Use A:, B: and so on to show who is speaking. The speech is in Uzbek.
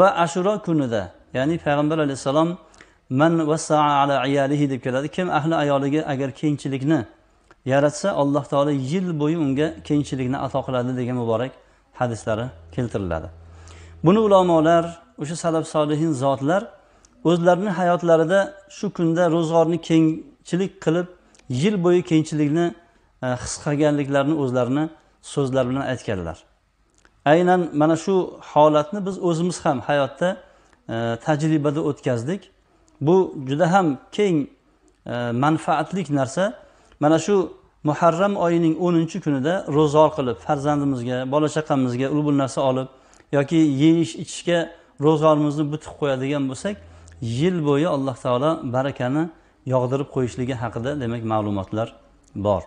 A: va ashuro kunida ya'ni payg'ambar alayhissalom man vasaa ala ayalihi deb keladi kim ahli ayoliga agar kengchilikni yaratsa alloh taolo yil bo'yi unga kengchilikni ato qiladi degan muborak hadislari keltiriladi buni ulamolar o'sha salaf solihin zotlar o'zlarini hayotlarida shu kunda ro'zg'orni kengchilik qilib yil bo'yi kengchilikni eh, his qilganliklarini o'zlarini so'zlar bilan aytganlar aynan mana shu holatni biz o'zimiz ham hayotda e, tajribada o'tkazdik bu juda ham keng e, manfaatlik narsa mana shu muharram oyining o'ninchi kunida ro'zor qilib farzandimizga bola chaqamizga ulg'ul narsa olib yoki yeyish ichishga ro'zg'orimizni butib qo'yadigan bo'lsak yil bo'yi alloh taolo barakani yog'dirib qo'yishligi haqida demak ma'lumotlar bor